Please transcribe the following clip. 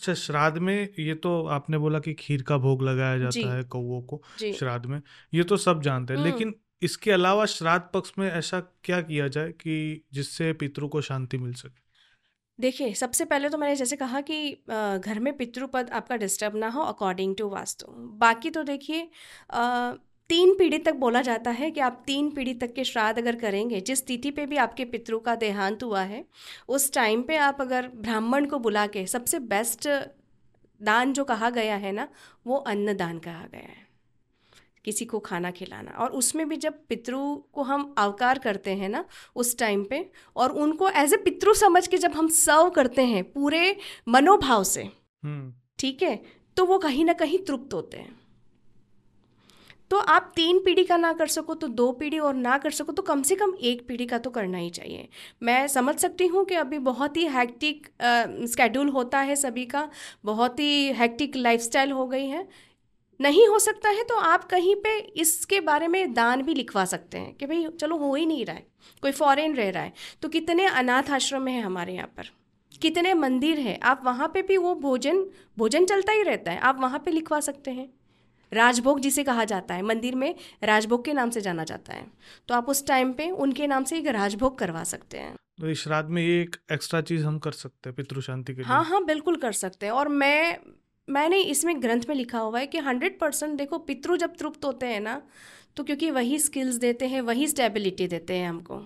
अच्छा श्राद्ध में ये तो आपने बोला कि खीर का भोग लगाया जाता है कौ को श्राद्ध में ये तो सब जानते हैं हम्म। लेकिन इसके अलावा श्राद्ध पक्ष में ऐसा क्या किया जाए कि जिससे पितरों को शांति मिल सके देखिए सबसे पहले तो मैंने जैसे कहा कि घर में पितृपद आपका डिस्टर्ब ना हो अकॉर्डिंग टू वास्तु बाकी तो देखिए तीन पीढ़ी तक बोला जाता है कि आप तीन पीढ़ी तक के श्राद्ध अगर करेंगे जिस तिथि पे भी आपके पितरों का देहांत हुआ है उस टाइम पे आप अगर ब्राह्मण को बुला के सबसे बेस्ट दान जो कहा गया है ना वो अन्नदान कहा गया है किसी को खाना खिलाना और उसमें भी जब पितरों को हम आवकार करते हैं ना उस टाइम पे और उनको एज ए पितरु समझ के जब हम सर्व करते हैं पूरे मनोभाव से हम्म। ठीक है तो वो कहीं ना कहीं तृप्त होते हैं आप तीन पीढ़ी का ना कर सको तो दो पीढ़ी और ना कर सको तो कम से कम एक पीढ़ी का तो करना ही चाहिए मैं समझ सकती हूँ कि अभी बहुत ही हैक्टिक स्केड्यूल होता है सभी का बहुत ही हैक्टिक लाइफ हो गई है नहीं हो सकता है तो आप कहीं पे इसके बारे में दान भी लिखवा सकते हैं कि भाई चलो हो ही नहीं रहा है कोई फॉरेन रह रहा है तो कितने अनाथ आश्रम है हमारे यहाँ पर कितने मंदिर हैं आप वहाँ पे भी वो भोजन भोजन चलता ही रहता है आप वहाँ पे लिखवा सकते हैं राजभोग जिसे कहा जाता है मंदिर में राजभोग के नाम से जाना जाता है तो आप उस टाइम पे उनके नाम से एक राजभोग करवा सकते हैं तो इस श्राद्ध में ये एक एक्स्ट्रा चीज हम कर सकते हैं पितृ शांति के लिए हाँ हाँ बिल्कुल कर सकते हैं और मैं मैंने इसमें ग्रंथ में लिखा हुआ है कि हंड्रेड परसेंट देखो पितृ जब तृप्त होते हैं ना तो क्योंकि वही स्किल्स देते हैं वही स्टेबिलिटी देते हैं हमको